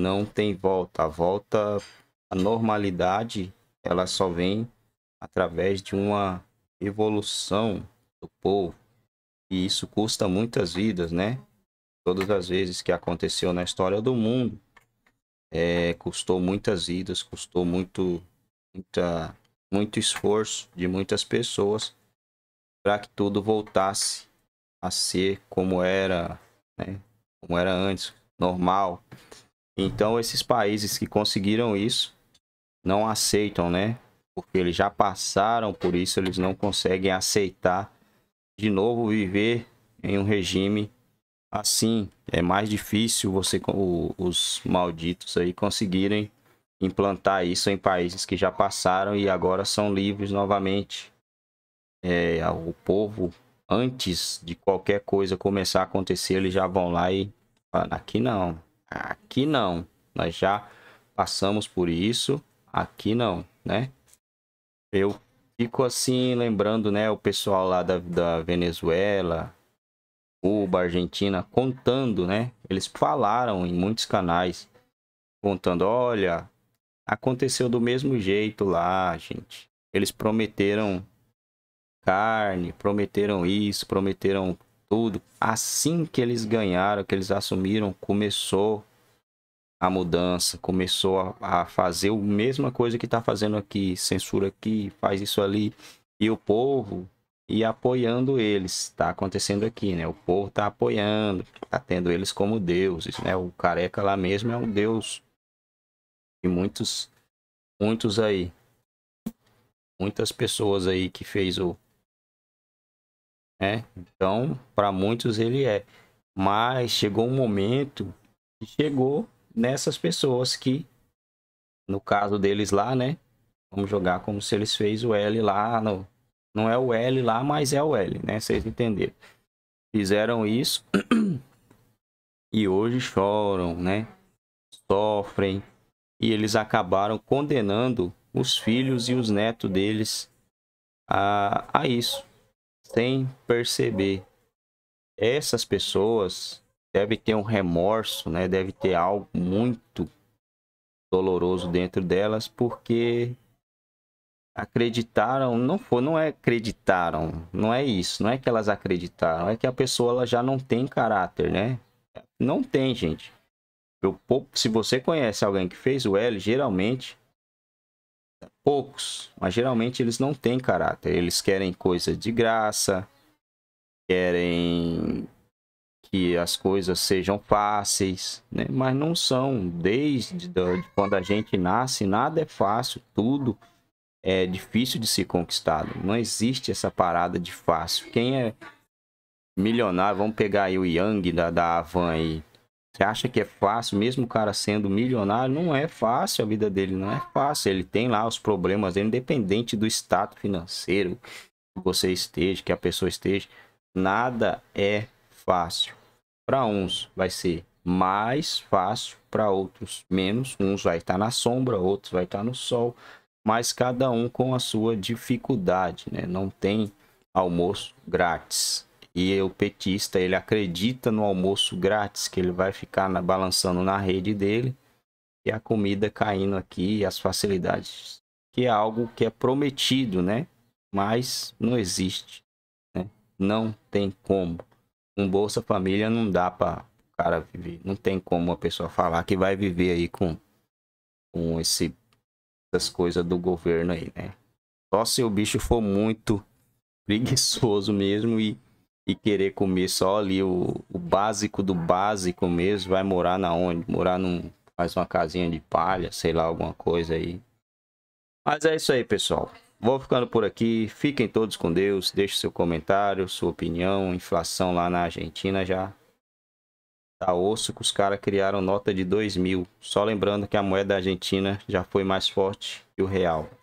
não tem volta. A volta, a normalidade, ela só vem através de uma evolução do povo. E isso custa muitas vidas, né? Todas as vezes que aconteceu na história do mundo, é, custou muitas vidas, custou muito, muita, muito esforço de muitas pessoas para que tudo voltasse a ser como era, né? como era antes, normal. Então esses países que conseguiram isso não aceitam, né? Porque eles já passaram por isso, eles não conseguem aceitar de novo viver em um regime assim. É mais difícil você os malditos aí conseguirem implantar isso em países que já passaram e agora são livres novamente. É, o povo, antes de qualquer coisa começar a acontecer, eles já vão lá e falam, aqui não, Aqui não. Nós já passamos por isso. Aqui não, né? Eu fico assim lembrando, né, o pessoal lá da, da Venezuela, Cuba, Argentina, contando, né? Eles falaram em muitos canais, contando, olha, aconteceu do mesmo jeito lá, gente. Eles prometeram carne, prometeram isso, prometeram tudo. Assim que eles ganharam, que eles assumiram, começou a mudança, começou a, a fazer a mesma coisa que está fazendo aqui, censura aqui, faz isso ali, e o povo e apoiando eles, está acontecendo aqui, né? O povo está apoiando, está tendo eles como deuses, né? O careca lá mesmo é um deus e muitos, muitos aí, muitas pessoas aí que fez o né? Então, para muitos ele é. Mas chegou um momento que chegou nessas pessoas que, no caso deles lá, né? Vamos jogar como se eles fez o L lá. No... Não é o L lá, mas é o L, né? Vocês entenderam. Fizeram isso e hoje choram, né? Sofrem. E eles acabaram condenando os filhos e os netos deles a, a isso sem perceber. Essas pessoas devem ter um remorso, né? Deve ter algo muito doloroso dentro delas, porque acreditaram, não foi, não é acreditaram, não é isso, não é que elas acreditaram, é que a pessoa ela já não tem caráter, né? Não tem, gente. Eu, se você conhece alguém que fez o L, geralmente poucos, mas geralmente eles não têm caráter. Eles querem coisa de graça, querem que as coisas sejam fáceis, né? mas não são. Desde uhum. quando a gente nasce, nada é fácil, tudo é difícil de ser conquistado. Não existe essa parada de fácil. Quem é milionário, vamos pegar aí o Yang da, da Avan aí. Você acha que é fácil, mesmo o cara sendo milionário, não é fácil a vida dele, não é fácil. Ele tem lá os problemas dele, independente do status financeiro que você esteja, que a pessoa esteja, nada é fácil. Para uns vai ser mais fácil, para outros menos. Uns vai estar na sombra, outros vai estar no sol, mas cada um com a sua dificuldade, né? Não tem almoço grátis. E o petista, ele acredita no almoço grátis, que ele vai ficar na, balançando na rede dele. E a comida caindo aqui, as facilidades. Que é algo que é prometido, né? Mas não existe. Né? Não tem como. Um Bolsa Família não dá para o cara viver. Não tem como uma pessoa falar que vai viver aí com, com esse, essas coisas do governo aí, né? Só se o bicho for muito preguiçoso mesmo e e querer comer só ali o, o básico do básico mesmo, vai morar na onde? Morar num. Faz uma casinha de palha, sei lá, alguma coisa aí. Mas é isso aí, pessoal. Vou ficando por aqui. Fiquem todos com Deus. Deixe seu comentário, sua opinião. Inflação lá na Argentina já tá osso que os caras criaram nota de 2 mil. Só lembrando que a moeda da Argentina já foi mais forte que o real.